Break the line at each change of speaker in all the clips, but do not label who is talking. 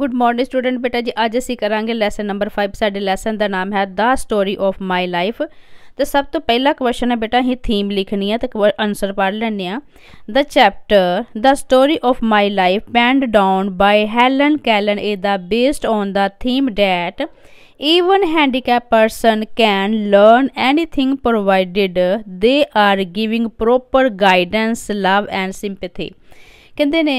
good morning student ਬੇਟਾ ਜੀ ਅੱਜ ਅਸੀਂ ਕਰਾਂਗੇ ਲੈਸਨ ਨੰਬਰ 5 ਸਾਡੇ ਲੈਸਨ ਦਾ ਨਾਮ ਹੈ the story of my life ਤੇ ਸਭ ਤੋਂ ਪਹਿਲਾ ਕੁਐਸਚਨ ਹੈ ਬੇਟਾ ਇਹ ਥੀਮ ਲਿਖਣੀ ਹੈ ਤੇ ਅਨਸਰ ਪੜ ਲੈਣੇ ਆ the chapter the story of my life penned down by Helen Keller is the based on the theme that even handicap person can learn anything provided they are giving proper guidance love and sympathy ਕਹਿੰਦੇ ਨੇ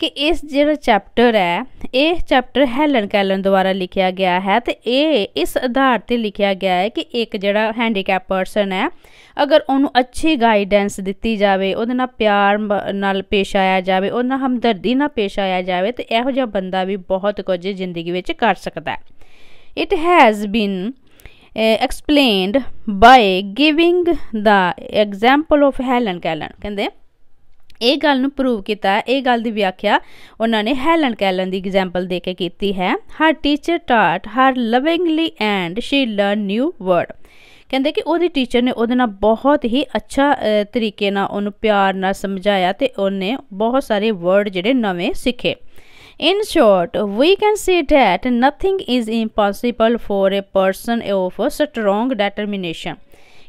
ਕਿ ਇਸ ਜਿਹੜਾ chapter ਹੈ ਇਹ chapter Helen ਕੈਲਨ ਦੁਆਰਾ ਲਿਖਿਆ ਗਿਆ ਹੈ ਤੇ ਇਹ ਇਸ ਆਧਾਰ ਤੇ ਲਿਖਿਆ ਗਿਆ ਹੈ ਕਿ ਇੱਕ ਜਿਹੜਾ ਹੈਂਡੀਕੈਪ ਪਰਸਨ ਹੈ ਅਗਰ ਉਹਨੂੰ ਅੱਛੀ ਗਾਈਡੈਂਸ ਦਿੱਤੀ ਜਾਵੇ ਉਹਦੇ ਨਾਲ ਪਿਆਰ ਨਾਲ ਪੇਸ਼ ਆਇਆ ਜਾਵੇ ਉਹਨਾਂ ਹਮਦਰਦੀ ਨਾਲ ਪੇਸ਼ ਆਇਆ ਜਾਵੇ ਤੇ ਇਹੋ ਜਿਹਾ ਬੰਦਾ ਵੀ ਬਹੁਤ ਕੁਝ ਜ਼ਿੰਦਗੀ ਵਿੱਚ ਕਰ ਸਕਦਾ ਹੈ it has been explained by giving the example of Helen Keller ਕਹਿੰਦੇ ਇਹ ਗੱਲ ਨੂੰ ਪ੍ਰੂਵ ਕੀਤਾ ਇਹ ਗੱਲ ਦੀ ਵਿਆਖਿਆ ਉਹਨਾਂ ਨੇ ਹੈਲਨ ਕੈਲਨ ਦੀ ਐਗਜ਼ਾਮਪਲ ਦੇ ਕੇ ਕੀਤੀ ਹੈ her teacher taught her lovingly and she learn new word ਕਹਿੰਦੇ ਕਿ ਉਹਦੀ ਟੀਚਰ ਨੇ ਉਹਦੇ ਨਾਲ ਬਹੁਤ ਹੀ ਅੱਛਾ ਤਰੀਕੇ ਨਾਲ ਉਹਨੂੰ ਪਿਆਰ ਨਾਲ ਸਮਝਾਇਆ ਤੇ ਉਹਨੇ ਬਹੁਤ ਸਾਰੇ ਵਰਡ ਜਿਹੜੇ ਨਵੇਂ ਸਿੱਖੇ In short, we can that that is impossible impossible a person person a strong determination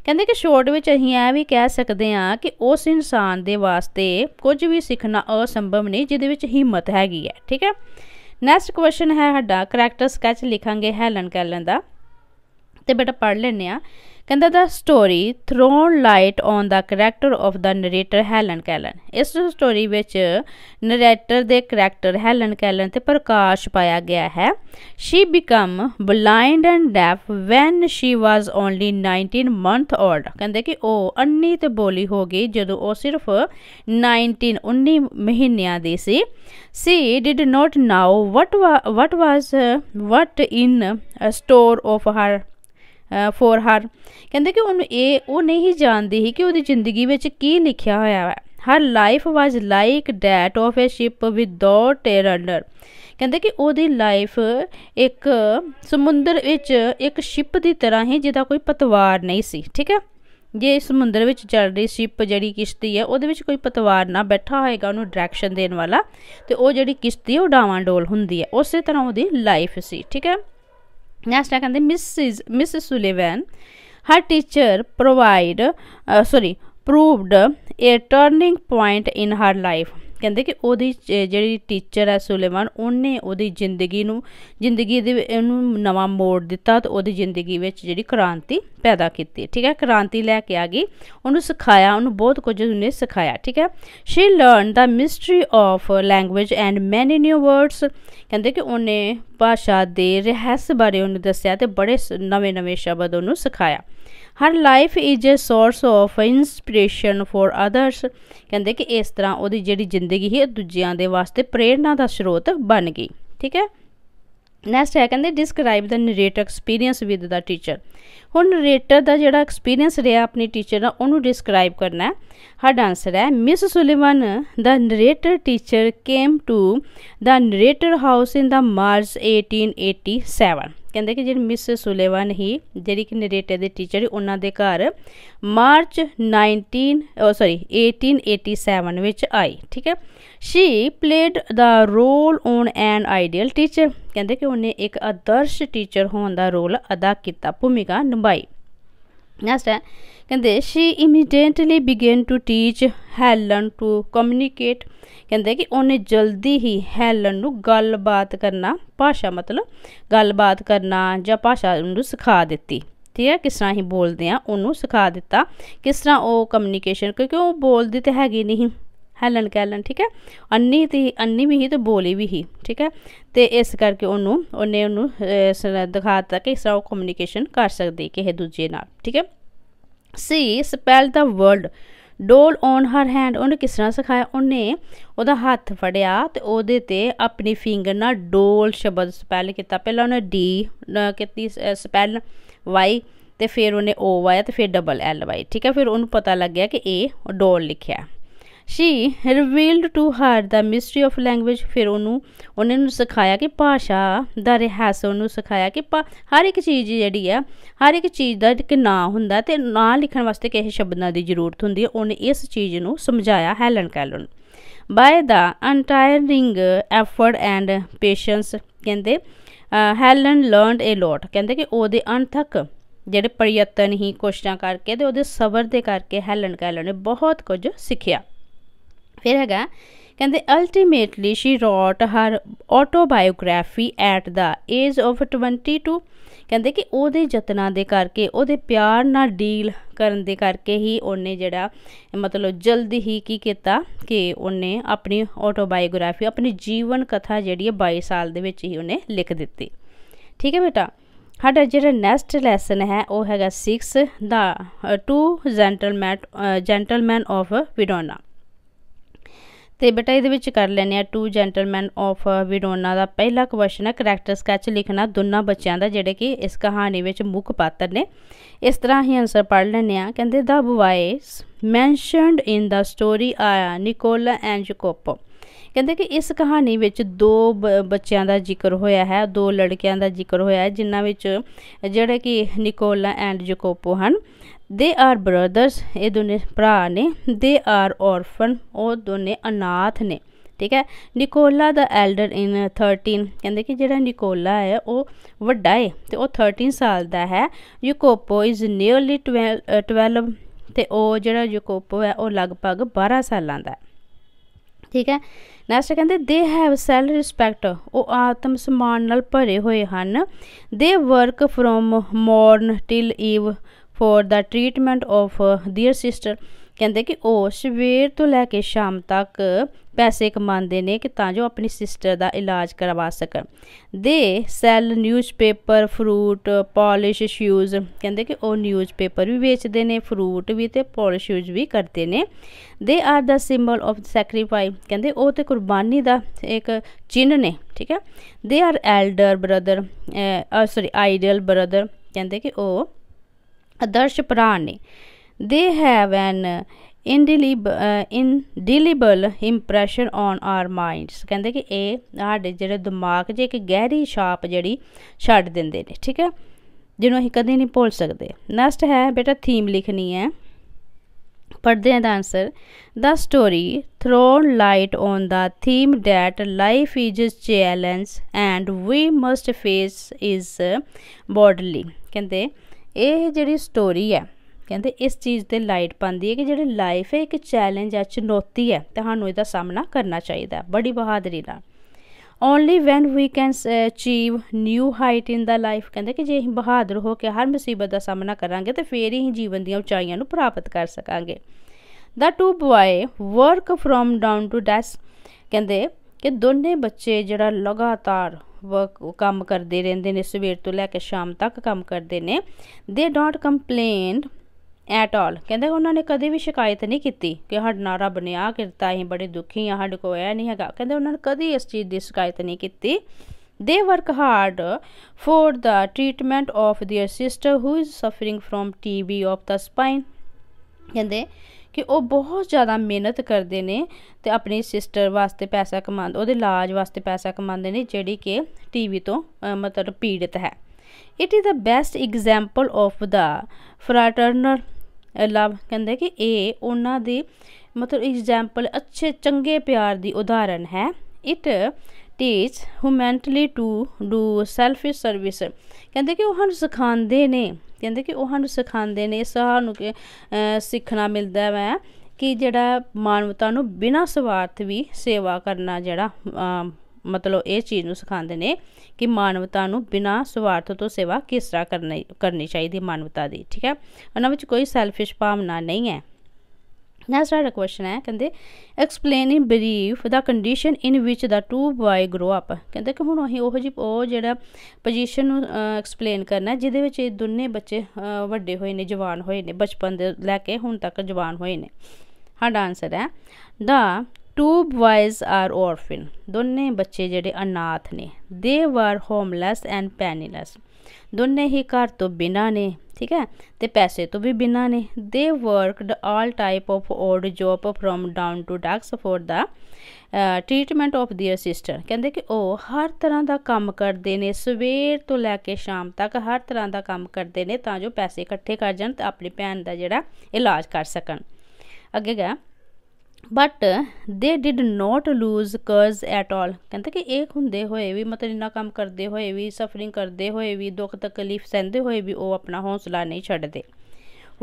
ਕਹਿੰਦੇ ਕਿ ਸ਼ੋਰਟ ਵਿੱਚ ਅਸੀਂ ਇਹ ਵੀ ਕਹਿ ਸਕਦੇ ਹਾਂ ਕਿ ਉਸ ਇਨਸਾਨ ਦੇ ਵਾਸਤੇ ਕੁਝ ਵੀ ਸਿੱਖਣਾ ਅਸੰਭਵ ਨਹੀਂ ਜਿਹਦੇ ਵਿੱਚ ਹਿੰਮਤ ਹੈਗੀ ਹੈ ਠੀਕ ਹੈ ਨੈਕਸਟ ਕੁਐਸਚਨ ਹੈ ਸਾਡਾ ਕੈਰੈਕਟਰ ਸਕੈਚ ਲਿਖਾਂਗੇ ਹੈਲਨ ਕੈਲਨ ਦਾ ਤੇ ਬੇਟਾ ਪੜ ਲੈਨੇ ਆ ਕਹਿੰਦਾ the story thrown light on the character of the narrator Helen Keller ਇਸ ਸਟੋਰੀ ਵਿੱਚ ਨਰੇਟਰ ਦੇ ਕੈਰੈਕਟਰ ਹੈਲਨ ਕੈਲਨ ਤੇ ਪ੍ਰਕਾਸ਼ ਪਾਇਆ ਗਿਆ ਹੈ she become blind and deaf when she was only 19 month old ਕਹਿੰਦੇ ਕਿ ਉਹ ਅੰਨੀ ਤੇ ਬੋਲੀ ਹੋ ਗਈ ਜਦੋਂ ਉਹ ਸਿਰਫ 19 19 ਮਹੀਨਿਆਂ ਦੀ ਸੀ she did not know what what was what in a store of her for her ਕਹਿੰਦੇ ਕਿ ਉਹਨੂੰ ਇਹ ਉਹ ਨਹੀਂ ਜਾਣਦੀ ਸੀ ਕਿ ਉਹਦੀ ਜ਼ਿੰਦਗੀ ਵਿੱਚ ਕੀ ਲਿਖਿਆ ਹੋਇਆ ਹੈ her life was like that of a ship without a runner ਕਹਿੰਦੇ ਕਿ ਉਹਦੀ ਲਾਈਫ ਇੱਕ ਸਮੁੰਦਰ ਵਿੱਚ ਇੱਕ ਸ਼ਿਪ ਦੀ ਤਰ੍ਹਾਂ ਹੀ ਜਿਹਦਾ ਕੋਈ ਪਤਵਾਰ ਨਹੀਂ ਸੀ ਠੀਕ ਹੈ ਜੇ ਸਮੁੰਦਰ ਵਿੱਚ ਚੱਲ ਰਹੀ ਸ਼ਿਪ ਜਿਹੜੀ ਕਿਸ਼ਤੀ ਹੈ ਉਹਦੇ ਵਿੱਚ ਕੋਈ ਪਤਵਾਰ ਨਾ ਬੈਠਾ ਹੋਏਗਾ ਉਹਨੂੰ ਡਾਇਰੈਕਸ਼ਨ ਦੇਣ ਵਾਲਾ ਤੇ ਉਹ ਜਿਹੜੀ ਕਿਸ਼ਤੀ ਉਹ ਡਾਵਾਂ ਡੋਲ ਹੁੰਦੀ ਹੈ ਉਸੇ ਤਰ੍ਹਾਂ ਉਹਦੀ ਲਾਈਫ ਸੀ ਠੀਕ ਹੈ ਨੈਕਸਟ ਆ ਕਹਿੰਦੇ Mrs Miss Sullivan her teacher provide sorry proved a turning point in her life ਕਹਿੰਦੇ ਕਿ ਉਹਦੀ ਜਿਹੜੀ ਟੀਚਰ ਹੈ ਸੁਲੇਮਾਨ ਉਹਨੇ ਉਹਦੀ ਜ਼ਿੰਦਗੀ ਨੂੰ ਜ਼ਿੰਦਗੀ ਦੇ ਇਹਨੂੰ ਨਵਾਂ ਮੋੜ ਦਿੱਤਾ ਤੇ ਉਹਦੀ ਜ਼ਿੰਦਗੀ ਵਿੱਚ ਜਿਹੜੀ ਕ੍ਰਾਂਤੀ ਪੈਦਾ ਕੀਤੀ ਠੀਕ ਹੈ ਕ੍ਰਾਂਤੀ ਲੈ ਕੇ ਆ ਗਈ ਉਹਨੂੰ ਸਿਖਾਇਆ ਉਹਨੂੰ ਬਹੁਤ ਕੁਝ ਉਹਨੇ ਸਿਖਾਇਆ ਠੀਕ ਹੈ she learn the mystery of language and many new words ਕਹਿੰਦੇ ਕਿ ਉਹਨੇ ਭਾਸ਼ਾ ਦੇ ਰਹੱਸ ਬਾਰੇ ਉਹਨੂੰ ਦੱਸਿਆ ਤੇ ਬੜੇ ਨਵੇਂ-ਨਵੇਂ ਸ਼ਬਦ ਉਹਨੂੰ ਸਿਖਾਇਆ her life is a source of inspiration for others ਕਹਿੰਦੇ ਕਿ ਇਸ ਤਰ੍ਹਾਂ ਉਹਦੀ ਜਿਹੜੀ ਜ਼ਿੰਦਗੀ ਹੈ ਦੂਜਿਆਂ ਦੇ ਵਾਸਤੇ ਪ੍ਰੇਰਣਾ ਦਾ ਸਰੋਤ ਬਣ ਗਈ ਠੀਕ ਹੈ ਨੈਕਸਟ ਹੈ ਕਹਿੰਦੇ describe the narrator experience with the teacher ਹੁਣ ਨਰੇਟਰ ਦਾ ਜਿਹੜਾ ਐਕਸਪੀਰੀਅੰਸ ਰਿਹਾ ਆਪਣੀ ਟੀਚਰ ਨਾਲ ਉਹਨੂੰ ਡਿਸਕ੍ਰਾਈਬ ਕਰਨਾ ਹੈ ਸਾਡਾ ਆਨਸਰ ਹੈ Miss Sullivan the narrator teacher came to the narrator house in the March 1887 ਕਹਿੰਦੇ ਕਿ ਜਿਹੜੀ ਮਿਸ ਸੁਲੇਵਨ ਹੀ ਜਿਹੜੀ ਕਿ ਨਰੇਟਰ ਦੇ ਟੀਚਰ ਉਹਨਾਂ ਦੇ ਘਰ ਮਾਰਚ 19 ਸੌਰੀ 1887 ਵਿੱਚ ਆਈ ਠੀਕ ਹੈ she played the role on an ideal teacher ਕਹਿੰਦੇ ਕਿ ਉਹਨੇ ਇੱਕ ਆਦਰਸ਼ ਟੀਚਰ ਹੋਣ ਦਾ ਰੋਲ ਅਦਾ ਕੀਤਾ ਭੂਮਿਕਾ ਨਿਭਾਈ ਨੈਕਸਟ ਹੈ ਕਹਿੰਦੇ she immediately begin to teach Helen to communicate ਕਹਿੰਦੇ ਕਿ ਉਹਨੇ ਜਲਦੀ ਹੀ ਹੈਲਨ ਨੂੰ ਗੱਲਬਾਤ ਕਰਨਾ ਭਾਸ਼ਾ ਮਤਲਬ ਗੱਲਬਾਤ ਕਰਨਾ ਜਾਂ ਭਾਸ਼ਾ ਨੂੰ ਸਿਖਾ ਦਿੱਤੀ ਠੀਕ ਹੈ ਕਿਸ ਤਰ੍ਹਾਂ ਹੀ ਬੋਲਦੇ ਆ ਉਹਨੂੰ ਸਿਖਾ ਦਿੱਤਾ ਕਿਸ ਤਰ੍ਹਾਂ ਉਹ ਕਮਿਊਨੀਕੇਸ਼ਨ ਕਿਉਂਕਿ ਉਹ ਬੋਲਦੀ ਤੇ ਹੈਗੀ ਨਹੀਂ ਹੈਲਨ ਕੈਲਨ ਠੀਕ ਹੈ ਅੰਨੀ ਤੇ ਅੰਨੀ ਵੀ ਹੀ ਤੇ ਬੋਲੀ ਵੀ ਹੀ ਠੀਕ ਹੈ ਤੇ ਇਸ ਕਰਕੇ ਉਹਨੂੰ ਉਹਨੇ ਉਹਨੂੰ ਦਿਖਾਤਾ ਕਿ ਇਸ ਤਰ੍ਹਾਂ ਉਹ ਕਮਿਊਨੀਕੇਸ਼ਨ ਕਰ ਸਕਦੀ ਕਿਸੇ ਦੂਜੇ ਨਾਲ ਠੀਕ ਹੈ she spell the world doll on her hand ਉਹਨੇ ਕਿਸ ਤਰ੍ਹਾਂ ਸਿਖਾਇਆ ਉਹਨੇ ਉਹਦਾ ਹੱਥ ਫੜਿਆ ਤੇ ਉਹਦੇ ਤੇ ਆਪਣੀ ਫਿੰਗਰ ਨਾਲ ਡੋਲ ਸ਼ਬਦ ਸਪੈਲ ਕੀਤਾ ਪਹਿਲਾਂ ਉਹਨੇ ਡੀ ਕੀਤੀ ਸਪੈਲ ਵਾਈ ਤੇ ਫਿਰ ਉਹਨੇ ਓ ਵਾਇਆ ਤੇ ਫਿਰ ਡਬਲ ਐਲ ਵਾਈ ਠੀਕ ਹੈ ਫਿਰ ਉਹਨੂੰ ਪਤਾ ਲੱਗਿਆ ਕਿ ਇਹ ਡੋਲ ਲਿਖਿਆ she revealed to her the mystery of language ਫਿਰ ਉਹਨੂੰ ਉਹਨੇ ਨੂੰ ਸਿਖਾਇਆ ਕਿ ਭਾਸ਼ਾ ਦਾ ਰਹੱਸ ਉਹਨੂੰ ਸਿਖਾਇਆ ਕਿ ਹਰ ਇੱਕ ਚੀਜ਼ ਜਿਹੜੀ ਆ ਹਰ ਇੱਕ ਚੀਜ਼ ਦਾ ਇੱਕ ਨਾਂ ਹੁੰਦਾ ਤੇ ਨਾਂ ਲਿਖਣ ਵਾਸਤੇ ਕਿਸੇ ਸ਼ਬਦਾਂ ਦੀ ਜ਼ਰੂਰਤ ਹੁੰਦੀ ਹੈ ਉਹਨੇ ਇਸ ਚੀਜ਼ ਨੂੰ ਸਮਝਾਇਆ Helen Keller by the untiring effort and patience ਕਹਿੰਦੇ ਹੈਲਨ ਲਰਨਡ ਅ ਲੋਟ ਕਹਿੰਦੇ ਕਿ ਉਹਦੇ ਅਣਥਕ ਜਿਹੜੇ ਪ੍ਰਯਤਨ ਹੀ ਕੋਸ਼ਿਸ਼ਾਂ ਕਰਕੇ ਤੇ ਉਹਦੇ ਸਬਰ ਦੇ ਕਰਕੇ ਹੈਲਨ ਕੈਲਨ ਨੇ ਬਹੁਤ ਕੁਝ ਸਿੱਖਿਆ ਫਿਰ ਹੈਗਾ ਕਹਿੰਦੇ ultimately she wrote her autobiography at the age of 22 ਕਹਿੰਦੇ ਕਿ ਉਹਦੇ ਯਤਨਾਂ ਦੇ ਕਰਕੇ ਉਹਦੇ ਪਿਆਰ ਨਾਲ ਡੀਲ ਕਰਨ ਦੇ ਕਰਕੇ ਹੀ ਉਹਨੇ ਜਿਹੜਾ ਮਤਲਬ ਜਲਦੀ ਹੀ ਕੀ ਕੀਤਾ ਕਿ ਉਹਨੇ ਆਪਣੀ ਆਟੋਬਾਇਓਗ੍ਰਾਫੀ ਆਪਣੀ ਜੀਵਨ ਕਥਾ ਜਿਹੜੀ ਹੈ 22 ਸਾਲ ਦੇ ਵਿੱਚ ਹੀ ਉਹਨੇ ਲਿਖ ਦਿੱਤੀ ਠੀਕ ਹੈ ਬੇਟਾ ਸਾਡਾ ਜਿਹੜਾ ਨੈਕਸਟ ਲੈਸਨ ਹੈ ਉਹ ਹੈਗਾ 6 the two gentleman gentleman of Verona ਤੇ ਬੇਟਾ ਇਹਦੇ ਵਿੱਚ ਕਰ ਲੈਨੇ ਆ ਟੂ ਜੈਂਟਲਮੈਨ ਆਫ ਵਿਰੋਨਾ ਦਾ ਪਹਿਲਾ ਕੁਐਸਚਨ ਹੈ ਕੈਰੈਕਟਰ ਸਕੈਚ ਲਿਖਣਾ ਦੋਨਾਂ ਬੱਚਿਆਂ ਦਾ ਜਿਹੜੇ ਕਿ ਇਸ ਕਹਾਣੀ ਵਿੱਚ ਮੁੱਖ ਪਾਤਰ ਨੇ ਇਸ ਤਰ੍ਹਾਂ ਹੀ ਆਨਸਰ ਪੜ ਲੈਨੇ ਆ ਕਹਿੰਦੇ ਦਾ ਬੁਆਇਸ ਮੈਂਸ਼ਨਡ ਇਨ ਦਾ ਸਟੋਰੀ ਆ ਨਿਕੋਲਾ ਐਂਡ ਕੋਪੋ ਕਹਿੰਦੇ ਕਿ ਇਸ ਕਹਾਣੀ ਵਿੱਚ ਦੋ ਬੱਚਿਆਂ ਦਾ ਜ਼ਿਕਰ ਹੋਇਆ ਹੈ ਦੋ ਲੜਕਿਆਂ ਦਾ ਜ਼ਿਕਰ ਹੋਇਆ ਹੈ ਜਿਨ੍ਹਾਂ ਵਿੱਚ ਜਿਹੜੇ ਕਿ ਨਿਕੋਲਾ ਐਂਡ ਜਕੋਪੋ ਹਨ ਦੇ ਆਰ ਬ੍ਰਦਰਸ ਇਹ ਦੋਨੇ ਭਰਾ ਨੇ ਦੇ ਆਰ ਔਰਫਨ ਉਹ ਦੋਨੇ ਅਨਾਥ ਨੇ ਠੀਕ ਹੈ ਨਿਕੋਲਾ ਦਾ ਐਲਡਰ ਇਨ 13 ਕਹਿੰਦੇ ਕਿ ਜਿਹੜਾ ਨਿਕੋਲਾ ਹੈ ਉਹ ਵੱਡਾ ਹੈ ਤੇ ਉਹ 13 ਸਾਲ ਦਾ ਹੈ ਯੂਕੋਪੋ ਇਜ਼ ਨੀਅਰਲੀ 12 ਤੇ ਉਹ ਜਿਹੜਾ ਯੂਕੋਪੋ ਹੈ ਉਹ ਲਗਭਗ 12 ਸਾਲਾਂ ਦਾ ਹੈ ਠੀਕ ਹੈ ਨੈਕਸਟ ਕਹਿੰਦੇ ਦੇ ਹੈਵ ਸੈਲ ਰਿਸਪੈਕਟ ਉਹ ਆਤਮ ਸਨਮਾਨ ਨਾਲ ਭਰੇ ਹੋਏ ਹਨ they work from morn till eve for the treatment of their sister ਕਹਿੰਦੇ ਕਿ ਉਹ ਸਵੇਰ ਤੋਂ ਲੈ ਕੇ ਸ਼ਾਮ ਤੱਕ ਪੈਸੇ ਕਮਾਉਂਦੇ ਨੇ ਕਿ ਤਾਂ ਜੋ ਆਪਣੀ ਸਿਸਟਰ ਦਾ ਇਲਾਜ ਕਰਵਾ ਸਕਣ they sell newspaper fruit polish shoes ਕਹਿੰਦੇ ਕਿ ਉਹ ਨਿਊਜ਼ਪੇਪਰ ਵੀ ਵੇਚਦੇ ਨੇ ਫਰੂਟ ਵੀ ਤੇ ਪਾਲਿਸ਼ ਸ਼ੂਜ਼ ਵੀ ਕਰਦੇ ਨੇ they are the symbol of sacrifice ਕਹਿੰਦੇ ਉਹ ਤੇ ਕੁਰਬਾਨੀ ਦਾ ਇੱਕ ਚਿੰਨ ਨੇ ਠੀਕ ਹੈ they are elder brother sorry idol brother ਕਹਿੰਦੇ ਕਿ ਉਹ ਆਦਰਸ਼ ਪ੍ਰਾਣ ਨੇ they have an indelible impression on our minds ਕਹਿੰਦੇ ਕਿ ਇਹ ਸਾਡੇ ਜਿਹੜੇ ਦਿਮਾਗ 'ਚ ਇੱਕ ਗਹਿਰੀ ਛਾਪ ਜਿਹੜੀ ਛੱਡ ਦਿੰਦੇ ਨੇ ਠੀਕ ਹੈ ਜਿਹਨੂੰ ਅਸੀਂ ਕਦੇ ਨਹੀਂ ਭੁੱਲ ਸਕਦੇ ਨੈਕਸਟ ਹੈ ਬੇਟਾ ਥੀਮ ਲਿਖਣੀ ਹੈ ਪੜਦੇ ਹਾਂ the answer the story thrown light on the theme that life is challenge and we must face is boldly ਕਹਿੰਦੇ ਇਹ ਜਿਹੜੀ ਸਟੋਰੀ ਹੈ ਕਹਿੰਦੇ ਇਸ ਚੀਜ਼ ਤੇ ਲਾਈਟ ਪਾਉਂਦੀ ਹੈ ਕਿ ਜਿਹੜੇ ਲਾਈਫ ਹੈ ਇੱਕ ਚੈਲੰਜ ਹੈ ਚੁਣੌਤੀ ਹੈ ਤੁਹਾਨੂੰ ਇਹਦਾ ਸਾਹਮਣਾ ਕਰਨਾ ਚਾਹੀਦਾ ਬੜੀ ਬਹਾਦਰੀ ਨਾਲ only when we can achieve new height in the life ਕਹਿੰਦੇ ਕਿ ਜੇ ਅਸੀਂ ਬਹਾਦਰ ਹੋ ਕੇ ਹਰ ਮੁਸੀਬਤ ਦਾ ਸਾਹਮਣਾ ਕਰਾਂਗੇ ਤੇ ਫੇਰ ਹੀ ਜੀਵਨ ਦੀਆਂ ਉਚਾਈਆਂ ਨੂੰ ਪ੍ਰਾਪਤ ਕਰ ਸਕਾਂਗੇ the two boy work from dawn to dusk ਕਹਿੰਦੇ ਕਿ ਦੋਨੇ ਬੱਚੇ ਜਿਹੜਾ ਲਗਾਤਾਰ ਕੰਮ ਕਰਦੇ ਰਹਿੰਦੇ ਨੇ ਸਵੇਰ ਤੋਂ ਲੈ ਕੇ ਸ਼ਾਮ ਤੱਕ ਕੰਮ ਕਰਦੇ ਨੇ ਦੇ ਡੋਟ ਕੰਪਲੇਨ ਐਟ ਆਲ ਕਹਿੰਦੇ ਉਹਨਾਂ ਨੇ ਕਦੇ ਵੀ ਸ਼ਿਕਾਇਤ ਨਹੀਂ ਕੀਤੀ ਕਿ ਸਾਡਾ ਨਾ ਰੱਬ ਨੇ ਆ ਕਿਰਤਾ ਅਸੀਂ ਬੜੇ ਦੁਖੀ ਆ ਸਾਡੇ ਕੋਲ ਐ ਨਹੀਂ ਹੈਗਾ ਕਹਿੰਦੇ ਉਹਨਾਂ ਨੇ ਕਦੀ ਇਸ ਚੀਜ਼ ਦੀ ਸ਼ਿਕਾਇਤ ਨਹੀਂ ਕੀਤੀ they work hard for the treatment of their sister who is suffering from TB of the spine ਕਹਿੰਦੇ ਕਿ ਉਹ ਬਹੁਤ ਜ਼ਿਆਦਾ ਮਿਹਨਤ ਕਰਦੇ ਨੇ ਤੇ ਆਪਣੀ ਸਿਸਟਰ ਵਾਸਤੇ ਪੈਸਾ ਕਮਾਉਂਦੇ ਉਹਦੇ ਇਲਾਜ ਵਾਸਤੇ ਪੈਸਾ ਕਮਾਉਂਦੇ ਨੇ ਜਿਹੜੀ ਕਿ ਟੀਵੀ ਤੋਂ ਮਤਲਬ ਪੀੜਿਤ ਹੈ it is the best example of the fraternal love ਕਹਿੰਦੇ ਕਿ ਇਹ ਉਹਨਾਂ ਦੀ ਮਤਲਬ ਐਗਜ਼ਾਮਪਲ ਅੱਛੇ ਚੰਗੇ ਪਿਆਰ ਦੀ ਉਦਾਹਰਨ ਹੈ it teach humanity to do selfish service ਕਹਿੰਦੇ ਕਿ ਉਹ ਨੂੰ ਸਿਖਾਉਂਦੇ ਨੇ ਕਹਿੰਦੇ ਕਿ ਉਹ ਨੂੰ ਸਿਖਾਉਂਦੇ ਨੇ ਸਾਨੂੰ ਕਿ ਸਿੱਖਣਾ ਮਿਲਦਾ ਹੈ ਕਿ ਜਿਹੜਾ ਮਾਨਵਤਾ ਨੂੰ ਬਿਨਾਂ ਸਵਾਰਥ ਵੀ ਸੇਵਾ ਕਰਨਾ ਜਿਹੜਾ ਮਤਲਬ ਇਹ ਚੀਜ਼ ਨੂੰ ਸਿਖਾਉਂਦੇ ਨੇ ਕਿ ਮਾਨਵਤਾ ਨੂੰ ਬਿਨਾਂ ਸਵਾਰਥ ਤੋਂ ਸੇਵਾ ਕਿਸ ਤਰ੍ਹਾਂ ਕਰਨੀ ਕਰਨੀ ਚਾਹੀਦੀ ਮਾਨਵਤਾ ਦੀ ਠੀਕ ਹੈ ਉਹਨਾਂ ਵਿੱਚ ਕੋਈ ਸੈਲਫਿਸ਼ ਭਾਵਨਾ ਨਹੀਂ ਹੈ ਨੈਕਸਟ start a question ਹੈ ਕਹਿੰਦੇ explain in brief the condition in which the two boy grow up ਕਹਿੰਦੇ ਕਿ ਹੁਣ ਅਸੀਂ ਉਹ ਜੀ ਉਹ ਜਿਹੜਾ ਪੋਜੀਸ਼ਨ ਨੂੰ ਐਕਸਪਲੇਨ ਕਰਨਾ ਜਿਹਦੇ ਵਿੱਚ ਇਹ ਦੋਨੇ ਬੱਚੇ ਵੱਡੇ ਹੋਏ ਨੇ ਜਵਾਨ ਹੋਏ ਨੇ ਬਚਪਨ ਦੇ ਲੈ ਕੇ ਹੁਣ ਤੱਕ ਜਵਾਨ ਹੋਏ ਨੇ ਦਾ ਆਨਸਰ ਹੈ the two boys are orphan ਦੋਨੇ ਬੱਚੇ ਜਿਹੜੇ ਅਨਾਥ ਨੇ ਦੇ ਵਰ ਹੋਮਲੈਸ ਐਂਡ ਪੈਨੀਲੈਸ ਦੋਨੇ ਹੀ ਘਰ ਤੋਂ ਬਿਨਾ ਨੇ ਠੀਕ ਹੈ ਤੇ ਪੈਸੇ ਤੋਂ ਵੀ ਬਿਨਾ ਨੇ they worked all type of old job from dawn to ਡਾਕਸ for the treatment of their sister ਕਹਿੰਦੇ ਕਿ ਉਹ ਹਰ ਤਰ੍ਹਾਂ ਦਾ ਕੰਮ ਕਰਦੇ ਨੇ ਸਵੇਰ ਤੋਂ ਲੈ ਕੇ ਸ਼ਾਮ ਤੱਕ ਹਰ ਤਰ੍ਹਾਂ ਦਾ ਕੰਮ ਕਰਦੇ ਨੇ ਤਾਂ ਜੋ ਪੈਸੇ ਇਕੱਠੇ ਕਰ ਜਾਣ ਤੇ ਆਪਣੀ ਭੈਣ ਦਾ ਜਿਹੜਾ ਇਲਾਜ ਕਰ ਸਕਣ ਅੱਗੇ ਗਿਆ but they did not lose courage at all ਕਹਿੰਦੇ ਕਿ ਇਹ ਹੁੰਦੇ ਹੋਏ ਵੀ ਮਤਲਬ ਇੰਨਾ ਕੰਮ ਕਰਦੇ ਹੋਏ ਵੀ ਸਫਰਿੰਗ ਕਰਦੇ ਹੋਏ ਵੀ ਦੁੱਖ ਤਕਲੀਫ ਸਹਿੰਦੇ ਹੋਏ ਵੀ ਉਹ ਆਪਣਾ ਹੌਸਲਾ ਨਹੀਂ ਛੱਡਦੇ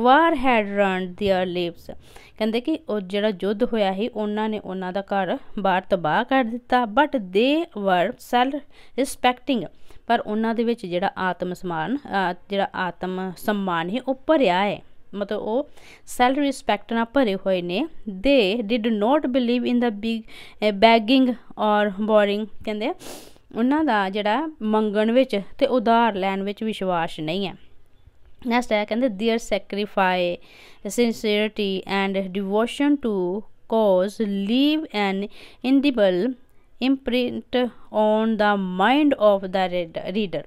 war had run their lives ਕਹਿੰਦੇ ਕਿ ਉਹ ਜਿਹੜਾ ਜੁੱਧ ਹੋਇਆ ਸੀ ਉਹਨਾਂ ਨੇ ਉਹਨਾਂ ਦਾ ਘਰ ਬਾਹਰ ਤਬਾਹ ਕਰ ਦਿੱਤਾ ਬਟ ਦੇ ਵਰ ਸੈਲ ਰਿਸਪੈਕਟਿੰਗ ਪਰ ਉਹਨਾਂ ਦੇ ਵਿੱਚ ਜਿਹੜਾ ਆਤਮ ਸਮਾਨ ਜਿਹੜਾ ਆਤਮ ਸਨਮਾਨ ਹੈ ਉਹ ਭਰਿਆ ਹੈ ਮਤਲਬ ਉਹ ਸੈਲਫ ਰਿਸਪੈਕਟ ਨਾਲ ਭਰੇ ਹੋਏ ਨੇ they did not believe in the big begging or borrowing ਕਹਿੰਦੇ ਉਹਨਾਂ ਦਾ ਜਿਹੜਾ ਮੰਗਣ ਵਿੱਚ ਤੇ ਉਧਾਰ ਲੈਣ ਵਿੱਚ ਵਿਸ਼ਵਾਸ ਨਹੀਂ ਹੈ ਨੈਕਸਟ ਹੈ ਕਹਿੰਦੇ their sacrifice sincerity and devotion to cause leave an indelible imprint on the mind of the reader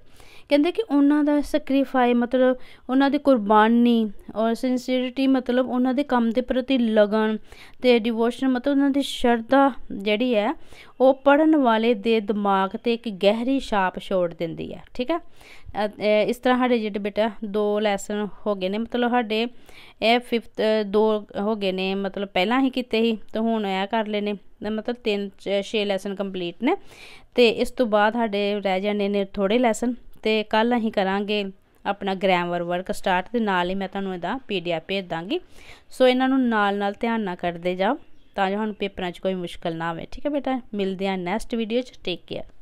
ਕਹਿੰਦੇ ਕਿ ਉਹਨਾਂ ਦਾ ਸਕਰੀਫਾਈ ਮਤਲਬ ਉਹਨਾਂ ਦੀ ਕੁਰਬਾਨੀ ਔਰ ਸਿੰਸੀਅਰਟੀ ਮਤਲਬ ਉਹਨਾਂ ਦੇ ਕੰਮ ਦੇ ਪ੍ਰਤੀ ਲਗਨ ਤੇ ਡਿਵੋਸ਼ਨ ਮਤਲਬ ਉਹਨਾਂ ਦੀ ਸ਼ਰਧਾ ਜਿਹੜੀ ਹੈ ਉਹ ਪੜਨ ਵਾਲੇ ਦੇ ਦਿਮਾਗ 'ਤੇ ਇੱਕ ਗਹਿਰੀ ਛਾਪ ਛੋੜ ਦਿੰਦੀ ਹੈ ਠੀਕ ਹੈ ਇਸ ਤਰ੍ਹਾਂ ਸਾਡੇ ਜਿਹੜੇ ਬੇਟਾ ਦੋ ਲੈਸਨ ਹੋ ਗਏ ਨੇ ਮਤਲਬ ਸਾਡੇ ਇਹ ਫਿਫਥ ਦੋ ਹੋ ਗਏ ਨੇ ਮਤਲਬ ਪਹਿਲਾਂ ਹੀ ਕੀਤੇ ਸੀ ਤੇ ਹੁਣ ਇਹ ਕਰ ਲਏ ਨੇ ਮਤਲਬ ਤਿੰਨ ਛੇ ਲੈਸਨ ਕੰਪਲੀਟ ਨੇ ਤੇ ਇਸ ਤੋਂ ਬਾਅਦ ਸਾਡੇ ਰਹਿ ਜਾਣੇ ਨੇ ਥੋੜੇ ਲੈਸਨ ਤੇ ਕੱਲ ਅਸੀਂ ਕਰਾਂਗੇ ਆਪਣਾ ਗ੍ਰਾਮਰ ਵਰਕ ਸਟਾਰਟ ਦੇ ਨਾਲ ਹੀ ਮੈਂ ਤੁਹਾਨੂੰ ਇਹਦਾ ਪੀਡੀਐਫ ਭੇਜ ਦਾਂਗੀ ਸੋ ਇਹਨਾਂ ਨੂੰ ਨਾਲ ਨਾਲ ਧਿਆਨ ਨਾਲ ਕਰਦੇ ਜਾਓ ਤਾਂ ਜੋ ਹੁਣ ਪੇਪਰਾਂ 'ਚ ਕੋਈ ਮੁਸ਼ਕਲ ਨਾ ਆਵੇ ਠੀਕ ਹੈ ਬੇਟਾ ਮਿਲਦੇ ਆ ਨੈਕਸਟ ਵੀਡੀਓ 'ਚ ਟੇਕ ਕੇਅਰ